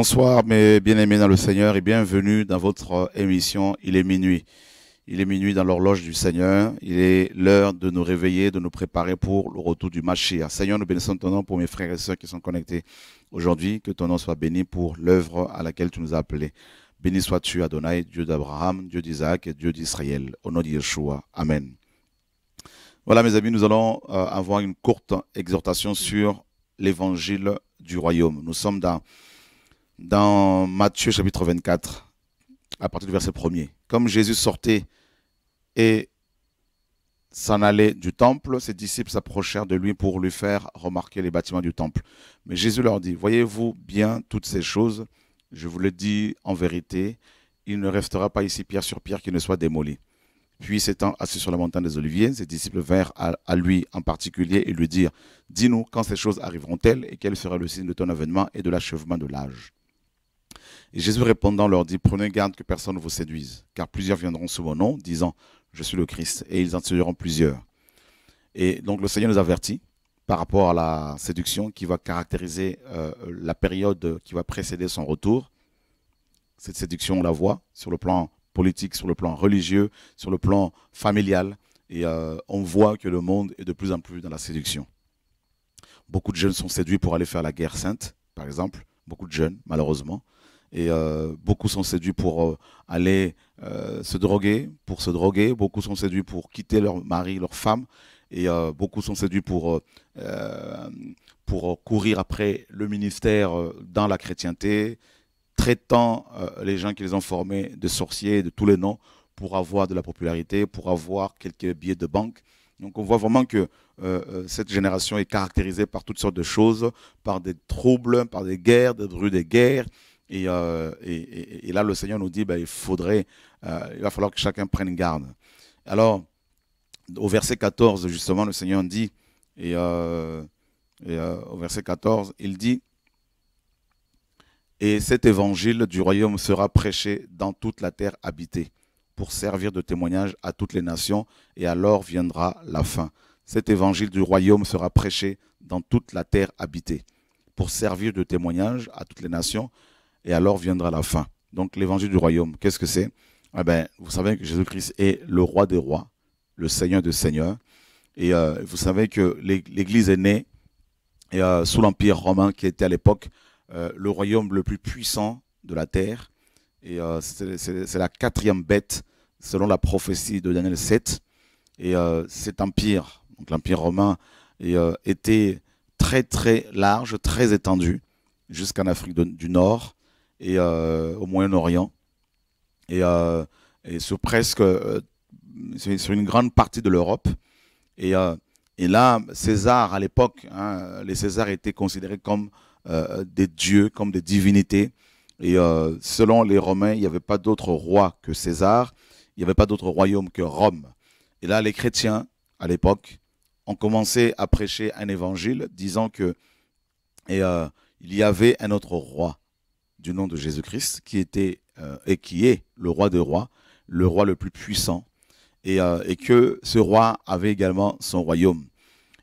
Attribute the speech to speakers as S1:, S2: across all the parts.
S1: Bonsoir mes bien-aimés dans le Seigneur et bienvenue dans votre émission Il est minuit. Il est minuit dans l'horloge du Seigneur. Il est l'heure de nous réveiller, de nous préparer pour le retour du Mashiach. Seigneur, nous bénissons ton nom pour mes frères et sœurs qui sont connectés aujourd'hui. Que ton nom soit béni pour l'œuvre à laquelle tu nous as appelés. Béni sois-tu, Adonai, Dieu d'Abraham, Dieu d'Isaac et Dieu d'Israël. Au nom de Yeshua. Amen. Voilà, mes amis, nous allons euh, avoir une courte exhortation sur l'évangile du royaume. Nous sommes dans dans Matthieu chapitre 24, à partir du verset 1 Comme Jésus sortait et s'en allait du temple, ses disciples s'approchèrent de lui pour lui faire remarquer les bâtiments du temple. Mais Jésus leur dit, voyez-vous bien toutes ces choses Je vous le dis en vérité, il ne restera pas ici pierre sur pierre qui ne soit démoli. Puis s'étant assis sur la montagne des Oliviers, ses disciples vinrent à, à lui en particulier et lui dirent, dis-nous quand ces choses arriveront-elles et quel sera le signe de ton avènement et de l'achèvement de l'âge et Jésus répondant leur dit, prenez garde que personne ne vous séduise, car plusieurs viendront sous mon nom, disant, je suis le Christ, et ils en séduiront plusieurs. Et donc le Seigneur nous avertit par rapport à la séduction qui va caractériser euh, la période qui va précéder son retour. Cette séduction, on la voit sur le plan politique, sur le plan religieux, sur le plan familial. Et euh, on voit que le monde est de plus en plus dans la séduction. Beaucoup de jeunes sont séduits pour aller faire la guerre sainte, par exemple. Beaucoup de jeunes, malheureusement. Et euh, beaucoup sont séduits pour euh, aller euh, se droguer, pour se droguer. Beaucoup sont séduits pour quitter leur mari, leur femme. Et beaucoup sont séduits pour, pour courir après le ministère dans la chrétienté, traitant les gens qui les ont formés de sorciers, de tous les noms, pour avoir de la popularité, pour avoir quelques billets de banque. Donc on voit vraiment que cette génération est caractérisée par toutes sortes de choses, par des troubles, par des guerres, des rues, des guerres, euh, et, là, le Seigneur nous dit, ben, il faudrait, euh, il va falloir que chacun prenne garde. Alors, au verset 14, justement, le Seigneur dit, et, euh, au verset 14, il dit, et cet évangile du royaume sera prêché dans toute la terre habitée, pour servir de témoignage à toutes les nations, et alors viendra la fin. Cet évangile du royaume sera prêché dans toute la terre habitée, pour servir de témoignage à toutes les nations, et alors viendra la fin. Donc l'évangile du royaume, qu'est-ce que c'est eh ben, Vous savez que Jésus-Christ est le roi des rois, le seigneur des seigneurs. Et euh, vous savez que l'Église est née euh, sous l'Empire romain qui était à l'époque euh, le royaume le plus puissant de la terre. Et c'est la quatrième bête selon la prophétie de Daniel 7. Et cet empire, donc l'Empire romain, était très très large, très étendu, jusqu'en Afrique du Nord et euh, au Moyen-Orient. Et, euh, sur presque euh, sur une grande partie de l'Europe. Et, là, César, à l'époque, hein, les Césars étaient considérés comme des dieux, comme des divinités. Et selon les Romains, il n'y avait pas d'autre roi que César, il n'y avait pas d'autre royaume que Rome. Et là, les chrétiens, à l'époque, ont commencé à prêcher un évangile disant que il y avait un autre roi du nom de Jésus-Christ, qui était euh, et qui est le roi des rois, le roi le plus puissant, et, euh, que ce roi avait également son royaume.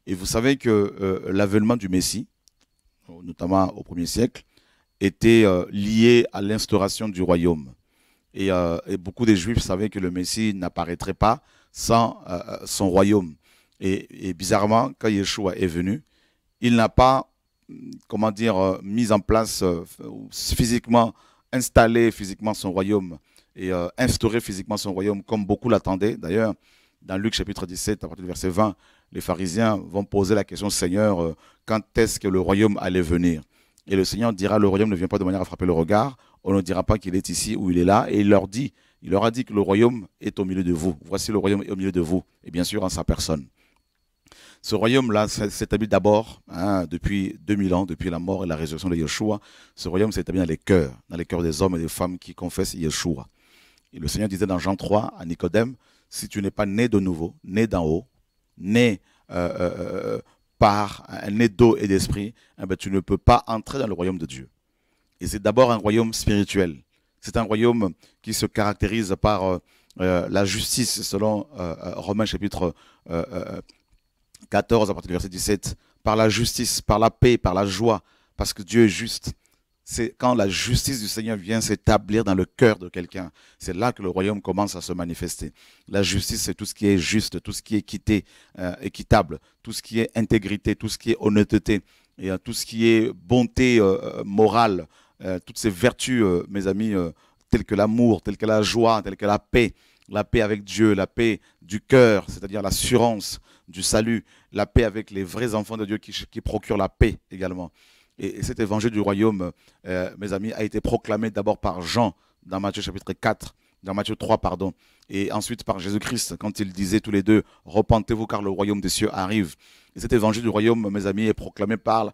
S1: Et vous savez que euh, l'avènement du Messie, notamment au 1er siècle, était lié à l'instauration du royaume. Et, beaucoup des Juifs savaient que le Messie n'apparaîtrait pas sans son royaume. Et, et bizarrement, quand Yeshua est venu, il n'a pas comment dire, euh, mise en place euh, physiquement, installer physiquement son royaume et euh, instaurer physiquement son royaume comme beaucoup l'attendaient. D'ailleurs, dans Luc chapitre 17, à partir du verset 20, les pharisiens vont poser la question, Seigneur, quand est-ce que le royaume allait venir Et le Seigneur dira, le royaume ne vient pas de manière à frapper le regard, on ne dira pas qu'il est ici ou il est là, et il leur dit, il leur a dit que le royaume est au milieu de vous. Voici le royaume est au milieu de vous, et bien sûr en sa personne. Ce royaume-là s'établit d'abord, hein, depuis 2000 ans, depuis la mort et la résurrection de Yeshua, ce royaume s'établit dans les cœurs, dans les cœurs des hommes et des femmes qui confessent Yeshua. Et le Seigneur disait dans Jean 3 à Nicodème, si tu n'es pas né de nouveau, né d'en haut, né euh, euh, euh, par, né d'eau et d'esprit, eh ben, tu ne peux pas entrer dans le royaume de Dieu. Et c'est d'abord un royaume spirituel. C'est un royaume qui se caractérise par la justice selon Romains chapitre 14 à partir du verset 17, par la justice, par la paix, par la joie, parce que Dieu est juste. C'est quand la justice du Seigneur vient s'établir dans le cœur de quelqu'un, c'est là que le royaume commence à se manifester. La justice, c'est tout ce qui est juste, tout ce qui est euh, équitable, tout ce qui est intégrité, tout ce qui est honnêteté, et euh, tout ce qui est bonté euh, morale, toutes ces vertus, mes amis, telles que l'amour, telles que la joie, telles que la paix, la paix avec Dieu, la paix du cœur, c'est-à-dire l'assurance, du salut, la paix avec les vrais enfants de Dieu qui, procurent la paix également. Et, cet évangile du royaume, euh, mes amis, a été proclamé d'abord par Jean dans Matthieu chapitre 4, dans Matthieu 3, pardon, et ensuite par Jésus-Christ quand il disait tous les deux, repentez-vous car le royaume des cieux arrive. Et cet évangile du royaume, mes amis, est proclamé par...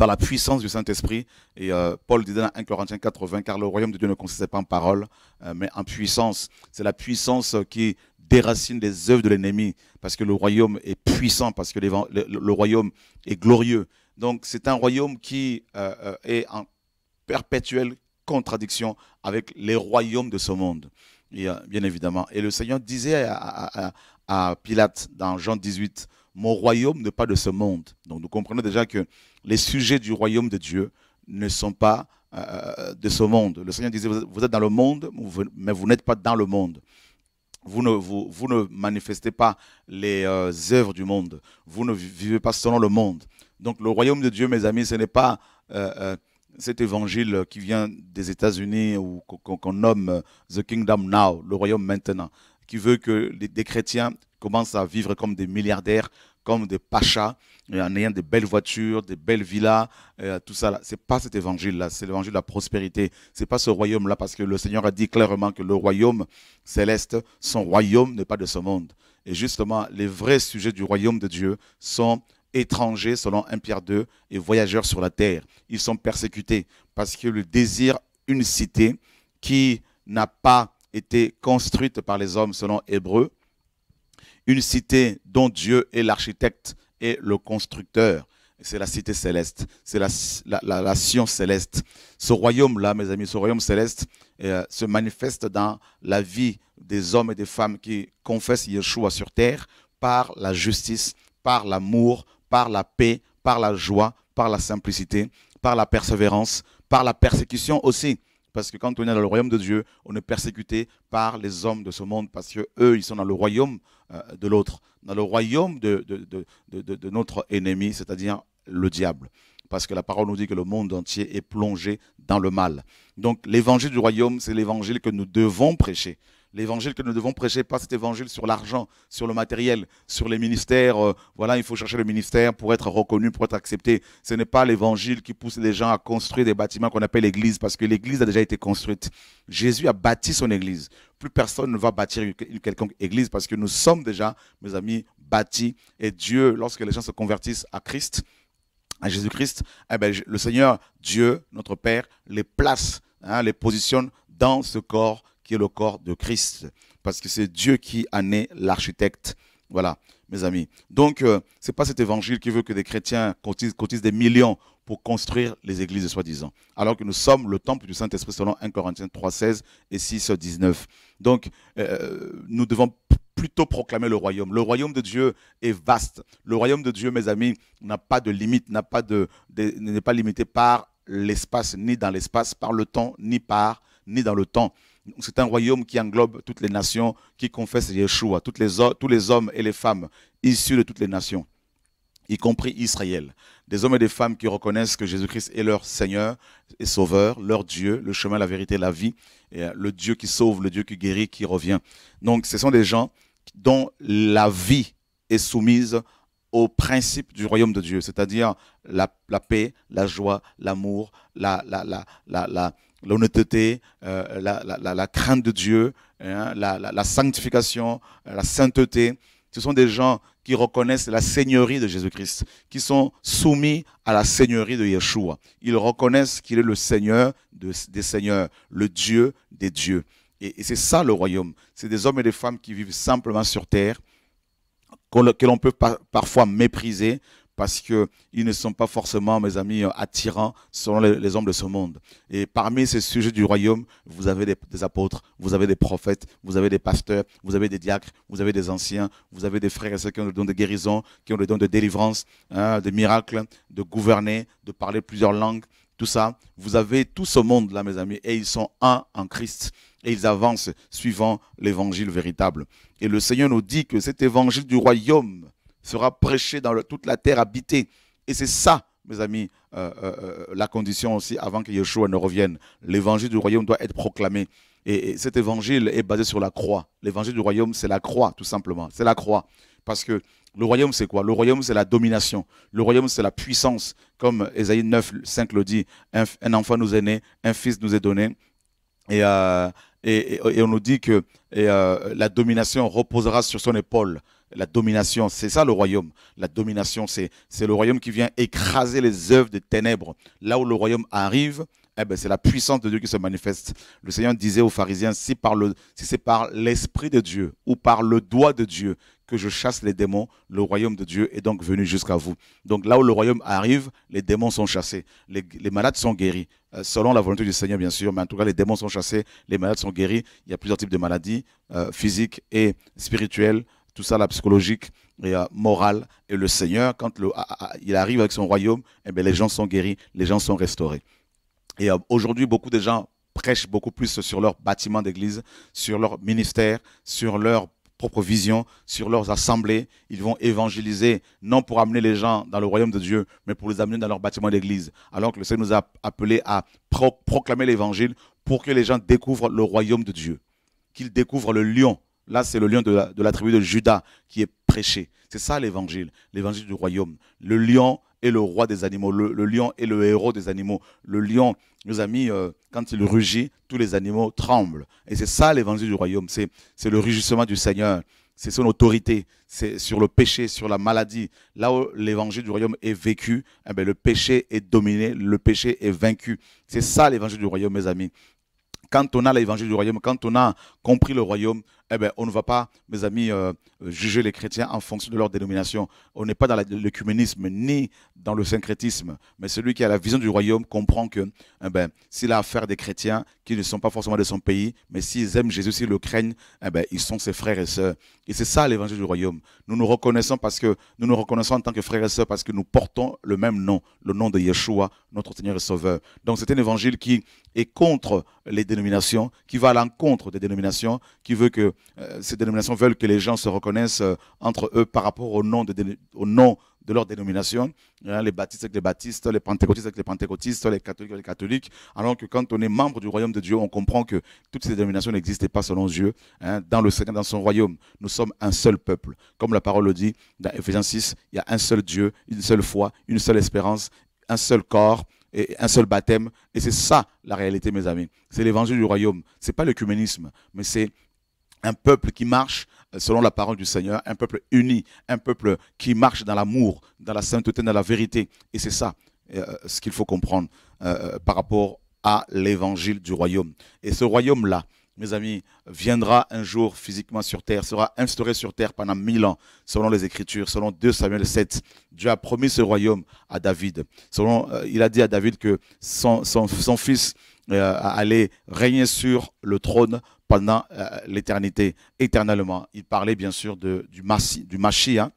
S1: la puissance du Saint-Esprit. Et euh, Paul disait dans 1 Corinthiens 80, car le royaume de Dieu ne consistait pas en parole, euh, mais en puissance. C'est la puissance qui déracine les œuvres de l'ennemi, parce que le royaume est puissant, parce que le, royaume est glorieux. Donc c'est un royaume qui euh, euh, est en perpétuelle contradiction avec les royaumes de ce monde, euh, bien évidemment. Et le Seigneur disait à, Pilate dans Jean 18, mon royaume n'est pas de ce monde. Donc nous comprenons déjà que les sujets du royaume de Dieu ne sont pas de ce monde. Le Seigneur disait, vous êtes dans le monde, mais vous n'êtes pas dans le monde. Vous ne, manifestez pas les euh, œuvres du monde. Vous ne vivez pas selon le monde. Donc le royaume de Dieu, mes amis, ce n'est pas euh, euh, cet évangile qui vient des États-Unis ou qu'on nomme The Kingdom Now, le royaume maintenant, qui veut que les, des chrétiens commencent à vivre comme des milliardaires, comme des pachas, euh, en ayant des belles voitures, des belles villas, euh, tout ça. Ce n'est pas cet évangile-là, c'est l'évangile de la prospérité. Ce n'est pas ce royaume-là, parce que le Seigneur a dit clairement que le royaume céleste, son royaume n'est pas de ce monde. Et justement, les vrais sujets du royaume de Dieu sont étrangers, selon 1 Pierre 2, et voyageurs sur la terre. Ils sont persécutés parce qu'ils désirent une cité qui n'a pas été construite par les hommes selon Hébreu, une cité dont Dieu est l'architecte et le constructeur. C'est la cité céleste, c'est la, la, céleste. Ce royaume-là, mes amis, ce royaume céleste euh, se manifeste dans la vie des hommes et des femmes qui confessent Yeshua sur terre par la justice, par l'amour, par la paix, par la joie, par la simplicité, par la persévérance, par la persécution aussi parce que quand on est dans le royaume de Dieu, on est persécuté par les hommes de ce monde, parce que eux, ils sont dans le royaume euh, de l'autre, dans le royaume de, de notre ennemi, c'est-à-dire le diable. Parce que la parole nous dit que le monde entier est plongé dans le mal. Donc l'évangile du royaume, c'est l'évangile que nous devons prêcher. L'évangile que nous devons prêcher, pas cet évangile sur l'argent, sur le matériel, sur les ministères. Euh, voilà, il faut chercher le ministère pour être reconnu, pour être accepté. Ce n'est pas l'évangile qui pousse les gens à construire des bâtiments qu'on appelle l'église, parce que l'église a déjà été construite. Jésus a bâti son église. Plus personne ne va bâtir une quelconque église parce que nous sommes déjà, mes amis, bâtis. Et Dieu, lorsque les gens se convertissent à Christ, à Jésus-Christ, eh ben, le Seigneur, Dieu, notre Père, les place, hein, les positionne dans ce corps qui est le corps de Christ. Parce que c'est Dieu qui en est l'architecte. Voilà, mes amis. Donc, euh, ce n'est pas cet évangile qui veut que des chrétiens cotisent, des millions pour construire les églises, soi-disant. Alors que nous sommes le temple du Saint-Esprit selon 1 Corinthiens 3, 16 et 6, 19. Donc, euh, nous devons plutôt proclamer le royaume. Le royaume de Dieu est vaste. Le royaume de Dieu, mes amis, n'a pas de limite, n'a pas n'est pas limité par l'espace, ni dans l'espace, par le temps, ni par, ni dans le temps. C'est un royaume qui englobe toutes les nations qui confessent Yeshua, toutes les, tous les hommes et les femmes issus de toutes les nations, y compris Israël. Des hommes et des femmes qui reconnaissent que Jésus-Christ est leur Seigneur et Sauveur, leur Dieu, le chemin, la vérité, la vie, et euh, le Dieu qui sauve, le Dieu qui guérit, qui revient. Donc ce sont des gens dont la vie est soumise au principe du royaume de Dieu, c'est-à-dire la, paix, la joie, l'amour, la, l'honnêteté, euh, la, la, la, crainte de Dieu, hein, la, la, sanctification, euh, la sainteté. Ce sont des gens qui reconnaissent la seigneurie de Jésus-Christ, qui sont soumis à la seigneurie de Yeshua. Ils reconnaissent qu'il est le Seigneur de, des Seigneurs, le Dieu des dieux. Et, et c'est ça le royaume. C'est des hommes et des femmes qui vivent simplement sur terre, que l'on peut parfois mépriser, parce que ils ne sont pas forcément, mes amis, euh, attirants selon les, hommes de ce monde. Et parmi ces sujets du royaume, vous avez des, apôtres, vous avez des prophètes, vous avez des pasteurs, vous avez des diacres, vous avez des anciens, vous avez des frères et sœurs qui ont le don de guérison, qui ont le don de délivrance, hein, de miracles, de gouverner, de parler plusieurs langues, tout ça. Vous avez tout ce monde là, mes amis, et ils sont un en Christ. Et ils avancent suivant l'évangile véritable. Et le Seigneur nous dit que cet évangile du royaume, sera prêché dans toute la terre habitée. Et c'est ça, mes amis, euh, euh, euh, la condition aussi avant que Yeshua ne revienne. L'évangile du royaume doit être proclamé. Et, cet évangile est basé sur la croix. L'évangile du royaume, c'est la croix, tout simplement. C'est la croix. Parce que le royaume, c'est quoi Le royaume, c'est la domination. Le royaume, c'est la puissance. Comme Ésaïe 9, 5 le dit, un, enfant nous est né, un fils nous est donné. et on nous dit que la domination reposera sur son épaule. La domination, c'est ça le royaume. La domination, c'est le royaume qui vient écraser les œuvres des ténèbres. Là où le royaume arrive, eh ben, c'est la puissance de Dieu qui se manifeste. Le Seigneur disait aux pharisiens, si, par le, si c'est par l'Esprit de Dieu ou par le doigt de Dieu que je chasse les démons, le royaume de Dieu est donc venu jusqu'à vous. Donc là où le royaume arrive, les démons sont chassés, les, malades sont guéris, euh, selon la volonté du Seigneur bien sûr, mais en tout cas les démons sont chassés, les malades sont guéris. Il y a plusieurs types de maladies, euh, physiques et spirituelles tout ça, la psychologique et euh, morale. Et le Seigneur, quand il arrive avec son royaume, eh ben, les gens sont guéris, les gens sont restaurés. Et euh, aujourd'hui, beaucoup de gens prêchent beaucoup plus sur leur bâtiment d'église, sur leur ministère, sur leur propre vision, sur leurs assemblées. Ils vont évangéliser, non pour amener les gens dans le royaume de Dieu, mais pour les amener dans leur bâtiment d'église. Alors que le Seigneur nous a appelés à proclamer l'évangile pour que les gens découvrent le royaume de Dieu, qu'ils découvrent le lion Là, c'est le lion de la, tribu de Judas qui est prêché. C'est ça l'évangile, l'évangile du royaume. Le lion est le roi des animaux, le, lion est le héros des animaux. Le lion, nos amis, euh, quand il rugit, tous les animaux tremblent. Et c'est ça l'évangile du royaume, c'est le rugissement du Seigneur, c'est son autorité, c'est sur le péché, sur la maladie. Là où l'évangile du royaume est vécu, eh ben, le péché est dominé, le péché est vaincu. C'est ça l'évangile du royaume, mes amis quand on a l'évangile du royaume, quand on a compris le royaume, eh ben, on ne va pas, mes amis, euh, juger les chrétiens en fonction de leur dénomination. On n'est pas dans l'écuménisme ni dans le syncrétisme. Mais celui qui a la vision du royaume comprend que eh ben, s'il a affaire des chrétiens qui ne sont pas forcément de son pays, mais s'ils aiment Jésus, s'ils le craignent, eh ben, ils sont ses frères et sœurs. Et c'est ça l'évangile du royaume. Nous nous reconnaissons parce que nous nous reconnaissons en tant que frères et sœurs parce que nous portons le même nom, le nom de Yeshua, notre Seigneur et Sauveur. Donc c'est un évangile qui est contre les qui va à l'encontre des dénominations, qui veut que euh, ces dénominations veulent que les gens se reconnaissent euh, entre eux par rapport au nom de, au nom de leur dénomination, hein, les baptistes avec les baptistes, les pentecôtistes avec les pentecôtistes, les catholiques avec les catholiques, alors que quand on est membre du royaume de Dieu, on comprend que toutes ces dénominations n'existaient pas selon Dieu. Hein, dans le dans son royaume, nous sommes un seul peuple. Comme la parole le dit dans Ephésiens 6, il y a un seul Dieu, une seule foi, une seule espérance, un seul corps, et un seul baptême. Et c'est ça la réalité, mes amis. C'est l'évangile du royaume. Ce n'est pas l'œcuménisme, mais c'est un peuple qui marche euh, selon la parole du Seigneur, un peuple uni, un peuple qui marche dans l'amour, dans la sainteté, dans la vérité. Et c'est ça euh, ce qu'il faut comprendre euh, par rapport à l'évangile du royaume. Et ce royaume-là, mes amis, viendra un jour physiquement sur terre, sera instauré sur terre pendant mille ans, selon les Écritures, selon 2 Samuel 7. Dieu a promis ce royaume à David. Euh, il a dit à David que son, fils euh, allait régner sur le trône pendant euh, l'éternité, éternellement. Il parlait bien sûr du, massi, hein.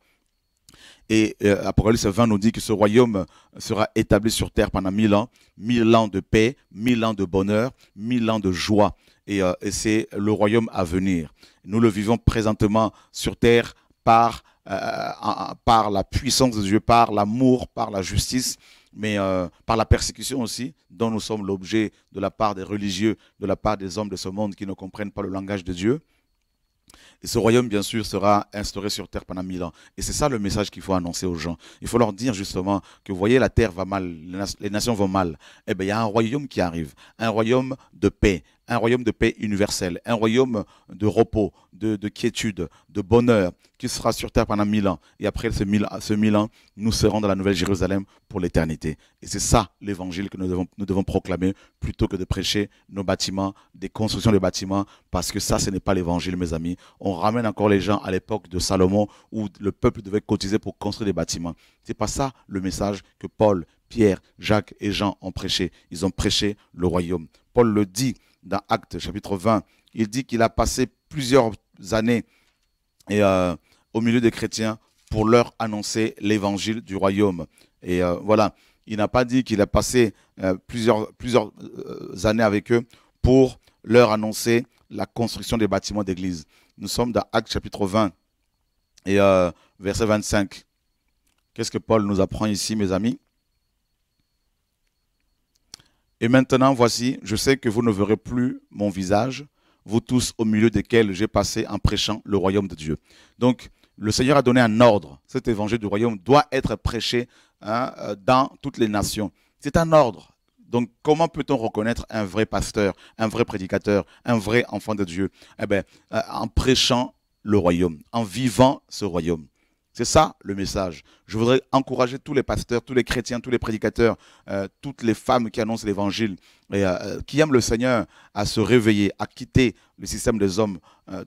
S1: et Apocalypse 20 nous dit que ce royaume sera établi sur terre pendant mille ans, mille ans de paix, mille ans de bonheur, mille ans de joie. Euh, et, c'est le royaume à venir. Nous le vivons présentement sur terre par, euh, par la puissance de Dieu, par l'amour, par la justice, mais euh, par la persécution aussi, dont nous sommes l'objet de la part des religieux, de la part des hommes de ce monde qui ne comprennent pas le langage de Dieu. Et ce royaume, bien sûr, sera instauré sur terre pendant mille ans. Et c'est ça le message qu'il faut annoncer aux gens. Il faut leur dire justement que, vous voyez, la terre va mal, les nations vont mal. Eh bien, il y a un royaume qui arrive, un royaume de paix, un royaume de paix universelle, un royaume de repos, de, quiétude, de bonheur, qui sera sur terre pendant mille ans. Et après ce mille, ans, nous serons dans la nouvelle Jérusalem pour l'éternité. Et c'est ça l'évangile que nous devons, nous devons proclamer plutôt que de prêcher nos bâtiments, des constructions de bâtiments, parce que ça, ce n'est pas l'évangile, mes amis. On ramène encore les gens à l'époque de Salomon où le peuple devait cotiser pour construire des bâtiments. C'est pas ça le message que Paul, Pierre, Jacques et Jean ont prêché. Ils ont prêché le royaume. Paul le dit dans Actes chapitre 20. Il dit qu'il a passé plusieurs années et, euh, au milieu des chrétiens pour leur annoncer l'évangile du royaume. Et euh, voilà, il n'a pas dit qu'il a passé euh, plusieurs, plusieurs années avec eux pour leur annoncer la construction des bâtiments d'église. Nous sommes dans Actes chapitre 20 et verset 25. Qu'est-ce que Paul nous apprend ici, mes amis et maintenant, voici, je sais que vous ne verrez plus mon visage, vous tous au milieu desquels j'ai passé en prêchant le royaume de Dieu. Donc, le Seigneur a donné un ordre. Cet évangile du royaume doit être prêché hein, euh, dans toutes les nations. C'est un ordre. Donc, comment peut-on reconnaître un vrai pasteur, un vrai prédicateur, un vrai enfant de Dieu Eh bien, euh, en prêchant le royaume, en vivant ce royaume. C'est ça le message. Je voudrais encourager tous les pasteurs, tous les chrétiens, tous les prédicateurs, euh, toutes les femmes qui annoncent l'évangile et euh, euh, qui aiment le Seigneur à se réveiller, à quitter le système des hommes,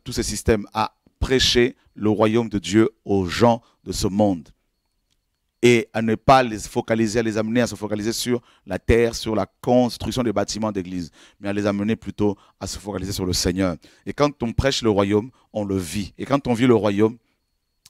S1: tous ces systèmes, à prêcher le royaume de Dieu aux gens de ce monde et à ne pas les focaliser, à les amener à se focaliser sur la terre, sur la construction des bâtiments d'église, mais à les amener plutôt à se focaliser sur le Seigneur. Et quand on prêche le royaume, on le vit. Et quand on vit le royaume,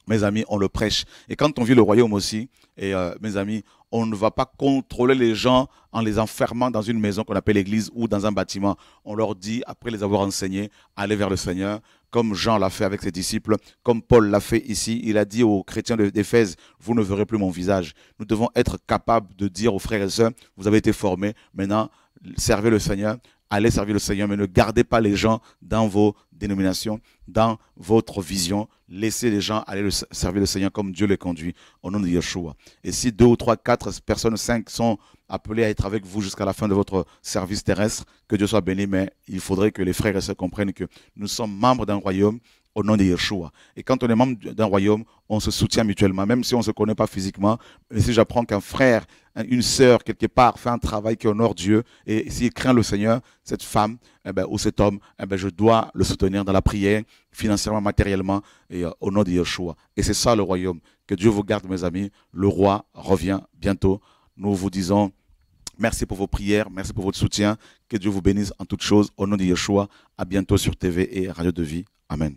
S1: mes amis, on le prêche. Et quand on vit le royaume aussi, et euh, mes amis, on ne va pas contrôler les gens en les enfermant dans une maison qu'on appelle l'église ou dans un bâtiment. On leur dit, après les avoir enseignés, allez vers le Seigneur, comme Jean l'a fait avec ses disciples, comme Paul l'a fait ici. Il a dit aux chrétiens d'Éphèse, vous ne verrez plus mon visage. Nous devons être capables de dire aux frères et sœurs, vous avez été formés, maintenant servez le Seigneur, allez servir le Seigneur, mais ne gardez pas les gens dans vos dénomination, dans votre vision. Laissez les gens aller servir le Seigneur comme Dieu les conduit, au nom de Yeshua. Et si deux ou trois, quatre personnes, cinq sont appelées à être avec vous jusqu'à la fin de votre service terrestre, que Dieu soit béni, mais il faudrait que les frères et sœurs comprennent que nous sommes membres d'un royaume au nom de Yeshua. Et quand on est membre d'un royaume, on se soutient mutuellement, même si on ne se connaît pas physiquement. Mais si j'apprends qu'un frère, une sœur, quelque part, fait un travail qui honore Dieu, et s'il craint le Seigneur, cette femme eh ben, ou cet homme, eh ben, je dois le soutenir dans la prière, financièrement, matériellement, et euh, au nom de Yeshua. Et c'est ça le royaume. Que Dieu vous garde, mes amis. Le roi revient bientôt. Nous vous disons... Merci pour vos prières, merci pour votre soutien. Que Dieu vous bénisse en toutes choses. Au nom de Yeshua, à bientôt sur TV et Radio de Vie. Amen.